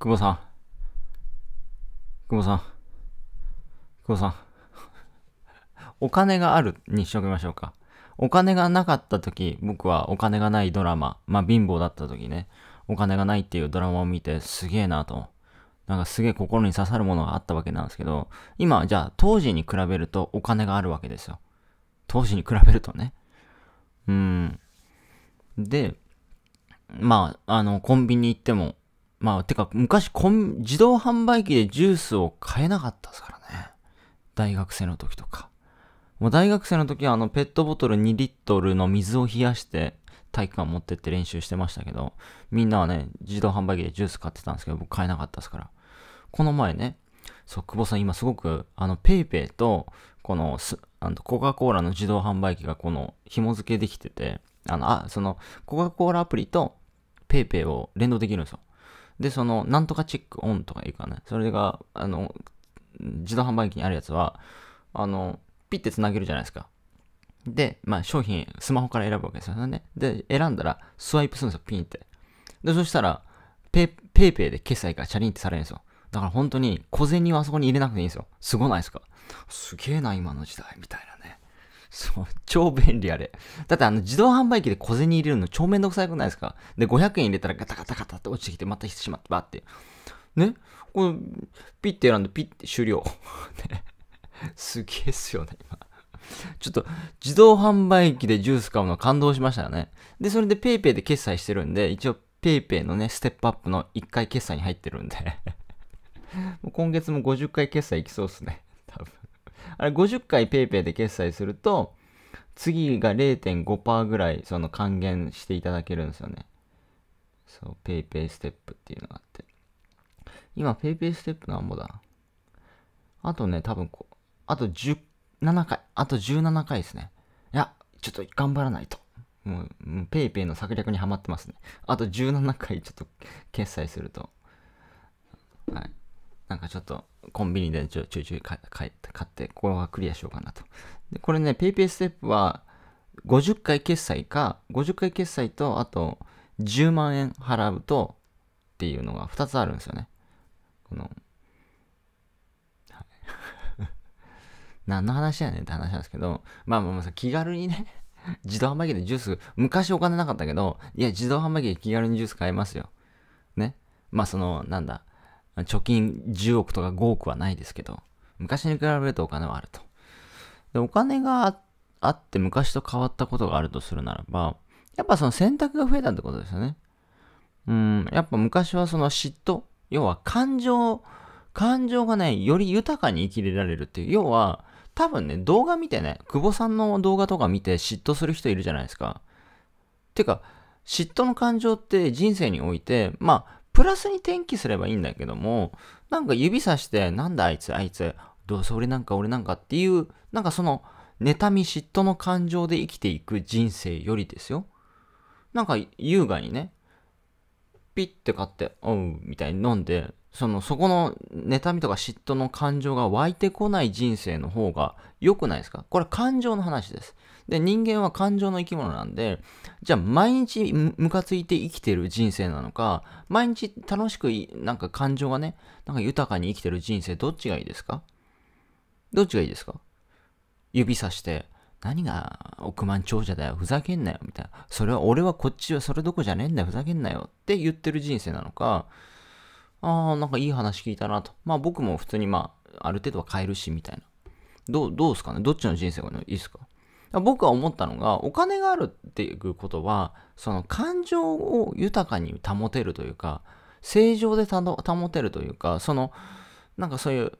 久保さん。久保さん。久保さん。お金があるにしときましょうか。お金がなかった時、僕はお金がないドラマ、まあ貧乏だった時ね、お金がないっていうドラマを見てすげえなと。なんかすげえ心に刺さるものがあったわけなんですけど、今、じゃあ当時に比べるとお金があるわけですよ。当時に比べるとね。うん。で、まあ、あの、コンビニ行ってもまあ、てか、昔コン、自動販売機でジュースを買えなかったですからね。大学生の時とか。もう大学生の時はあのペットボトル2リットルの水を冷やして体育館持ってって練習してましたけど、みんなはね、自動販売機でジュース買ってたんですけど、僕買えなかったですから。この前ね、そう、久保さん今すごく、あの、ペイペイと、このす、あの、コカ・コーラの自動販売機がこの、紐付けできてて、あの、あ、その、コカ・コーラアプリとペイペイを連動できるんですよ。で、その、なんとかチェックオンとかいうかね、それが、あの、自動販売機にあるやつは、あの、ピッて繋げるじゃないですか。で、まあ、商品、スマホから選ぶわけですよね。で、選んだら、スワイプするんですよ、ピンって。で、そしたら、ペ、ペイペイで決済がチャリンってされるんですよ。だから本当に、小銭はあそこに入れなくていいんですよ。すごないですかすげえな、今の時代、みたいなそう、超便利あれ。だってあの自動販売機で小銭入れるの超めんどくさいくないですかで、500円入れたらガタガタガタって落ちてきて、また引いてしまって、ばって。ねこの、ピッて選んで、ピッて終了。ね、すげえっすよね、今。ちょっと自動販売機でジュース買うの感動しましたよね。で、それで PayPay で決済してるんで、一応 PayPay のね、ステップアップの1回決済に入ってるんで 今月も50回決済いきそうっすねあれ50回 PayPay で決済すると、次が0.5%ぐらいその還元していただけるんですよね。そう、PayPay ステップっていうのがあって。今、PayPay ステップなんぼだあとね、多分こう、あと17回、あと17回ですね。いや、ちょっと頑張らないと。もう、PayPay の策略にはまってますね。あと17回ちょっと決済すると。はい。なんかちょっとコンビニでちょちょいちょい買買って、ここはクリアしようかなと。でこれね、PayPay ステップは50回決済か、50回決済と、あと10万円払うとっていうのが2つあるんですよね。この、はい、何の話やねんって話なんですけど、まあまあまあ気軽にね自動販売機でジュース、昔お金なかったけど、いや、自動販売機で気軽にジュース買えますよ。ね。まあその、なんだ、貯金10億とか5億はないですけど、昔に比べるとお金はあると。で、お金があって昔と変わったことがあるとするならば、やっぱその選択が増えたってことですよね。うん、やっぱ昔はその嫉妬、要は感情、感情がね、より豊かに生きれられるっていう、要は、多分ね、動画見てね、久保さんの動画とか見て嫉妬する人いるじゃないですか。てか、嫉妬の感情って人生において、まあ、プラスに転記すればいいんだけども、なんか指さして、なんだあいつ、あいつ、どうせ俺なんか俺なんかっていう、なんかその、妬み嫉妬の感情で生きていく人生よりですよ。なんか優雅にね、ピッて買って、おう、みたいに飲んで、その、そこの妬みとか嫉妬の感情が湧いてこない人生の方が良くないですかこれは感情の話です。で、人間は感情の生き物なんで、じゃあ毎日ムカついて生きてる人生なのか、毎日楽しく、なんか感情がね、なんか豊かに生きてる人生、どっちがいいですかどっちがいいですか指さして、何が億万長者だよ、ふざけんなよ、みたいな。それは、俺はこっちはそれどこじゃねえんだよ、ふざけんなよって言ってる人生なのか、ああ、なんかいい話聞いたなと。まあ僕も普通にまあ、ある程度は買えるし、みたいな。どう、どうすかねどっちの人生がいいですか僕は思ったのが、お金があるっていうことは、その感情を豊かに保てるというか、正常で保てるというか、その、なんかそういう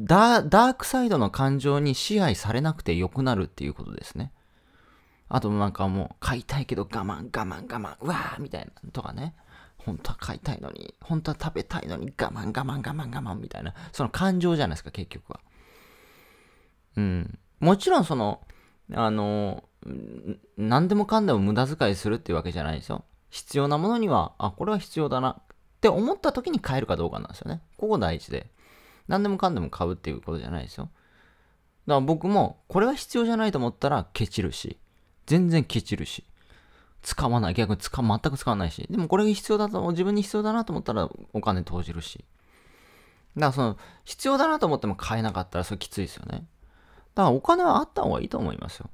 ダ、ダークサイドの感情に支配されなくて良くなるっていうことですね。あとなんかもう、買いたいけど我慢我慢我慢、うわーみたいな、とかね。本当は買いたいのに、本当は食べたいのに、我慢我慢我慢我慢みたいな、その感情じゃないですか、結局は。うん。もちろんその、あの、何でもかんでも無駄遣いするっていうわけじゃないですよ。必要なものには、あ、これは必要だなって思った時に買えるかどうかなんですよね。ここ第一で。何でもかんでも買うっていうことじゃないですよ。だから僕も、これは必要じゃないと思ったらケチるし、全然ケチるし。使わない。逆に使、全く使わないし。でもこれが必要だと、自分に必要だなと思ったらお金投じるし。だからその、必要だなと思っても買えなかったらそれきついですよね。だからお金はあった方がいいと思いますよ。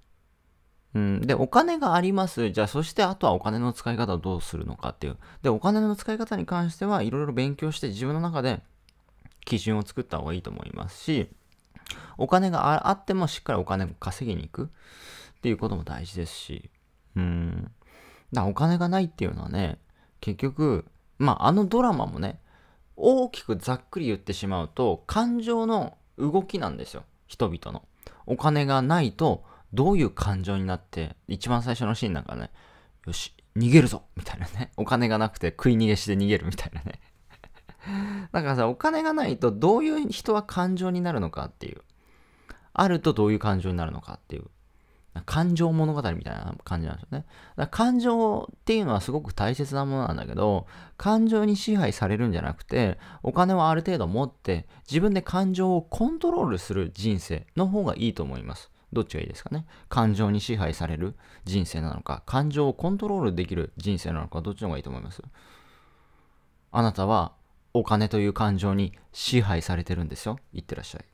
うん。で、お金があります。じゃあ、そしてあとはお金の使い方をどうするのかっていう。で、お金の使い方に関してはいろいろ勉強して自分の中で基準を作った方がいいと思いますし、お金があってもしっかりお金を稼ぎに行くっていうことも大事ですし、うん。だお金がないっていうのはね、結局、まあ、あのドラマもね、大きくざっくり言ってしまうと、感情の動きなんですよ。人々の。お金がないと、どういう感情になって、一番最初のシーンなんかね、よし、逃げるぞみたいなね。お金がなくて食い逃げして逃げるみたいなね。だからさ、お金がないとどういう人は感情になるのかっていう。あるとどういう感情になるのかっていう。感情物語みたいな感じなんですよね。だ感情っていうのはすごく大切なものなんだけど、感情に支配されるんじゃなくて、お金をある程度持って、自分で感情をコントロールする人生の方がいいと思います。どっちがいいですかね感情に支配される人生なのか、感情をコントロールできる人生なのか、どっちの方がいいと思いますあなたはお金という感情に支配されてるんですよ。いってらっしゃい。